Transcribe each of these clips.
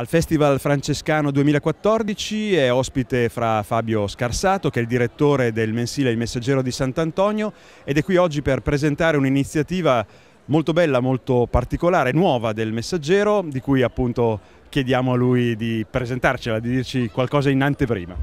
Al Festival Francescano 2014 è ospite fra Fabio Scarsato, che è il direttore del mensile Il Messaggero di Sant'Antonio, ed è qui oggi per presentare un'iniziativa molto bella, molto particolare, nuova del Messaggero, di cui appunto chiediamo a lui di presentarcela, di dirci qualcosa in anteprima.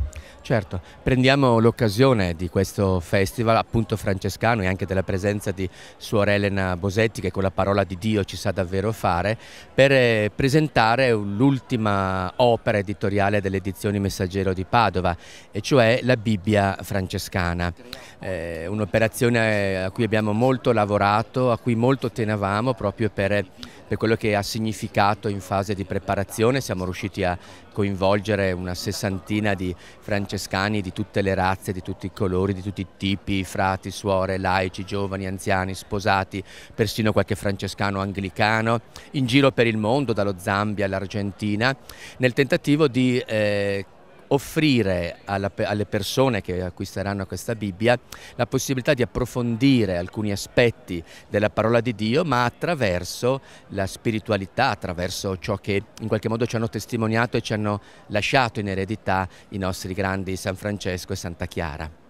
Certo, prendiamo l'occasione di questo festival appunto francescano e anche della presenza di Suor Elena Bosetti che con la parola di Dio ci sa davvero fare per eh, presentare l'ultima opera editoriale delle edizioni Messaggero di Padova e cioè la Bibbia francescana. Eh, Un'operazione a cui abbiamo molto lavorato, a cui molto tenevamo proprio per, per quello che ha significato in fase di preparazione, siamo riusciti a coinvolgere una sessantina di francescani francescani di tutte le razze, di tutti i colori, di tutti i tipi, frati, suore, laici, giovani, anziani, sposati, persino qualche francescano anglicano, in giro per il mondo, dallo Zambia all'Argentina, nel tentativo di eh, offrire alla, alle persone che acquisteranno questa Bibbia la possibilità di approfondire alcuni aspetti della parola di Dio, ma attraverso la spiritualità, attraverso ciò che in qualche modo ci hanno testimoniato e ci hanno lasciato in eredità i nostri grandi San Francesco e Santa Chiara.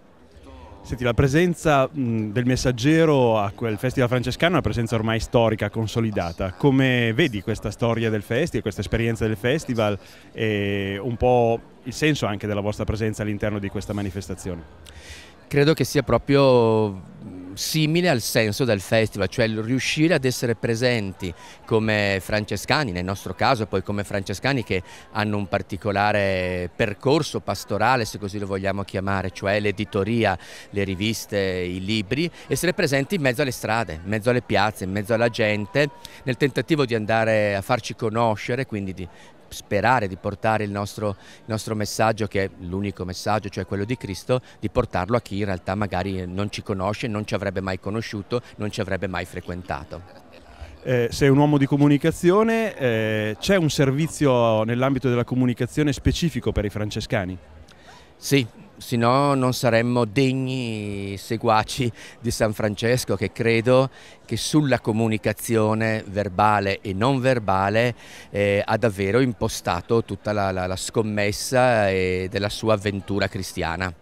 Senti, la presenza del messaggero a quel festival francescano è una presenza ormai storica, consolidata. Come vedi questa storia del festival, questa esperienza del festival e un po' il senso anche della vostra presenza all'interno di questa manifestazione. Credo che sia proprio mm, simile al senso del festival, cioè riuscire ad essere presenti come francescani, nel nostro caso e poi come francescani che hanno un particolare percorso pastorale, se così lo vogliamo chiamare, cioè l'editoria, le riviste, i libri, essere presenti in mezzo alle strade, in mezzo alle piazze, in mezzo alla gente, nel tentativo di andare a farci conoscere, quindi di sperare di portare il nostro, il nostro messaggio, che è l'unico messaggio, cioè quello di Cristo, di portarlo a chi in realtà magari non ci conosce, non ci avrebbe mai conosciuto, non ci avrebbe mai frequentato. Eh, sei un uomo di comunicazione, eh, c'è un servizio nell'ambito della comunicazione specifico per i francescani? Sì, se no non saremmo degni seguaci di San Francesco che credo che sulla comunicazione verbale e non verbale eh, ha davvero impostato tutta la, la, la scommessa eh, della sua avventura cristiana.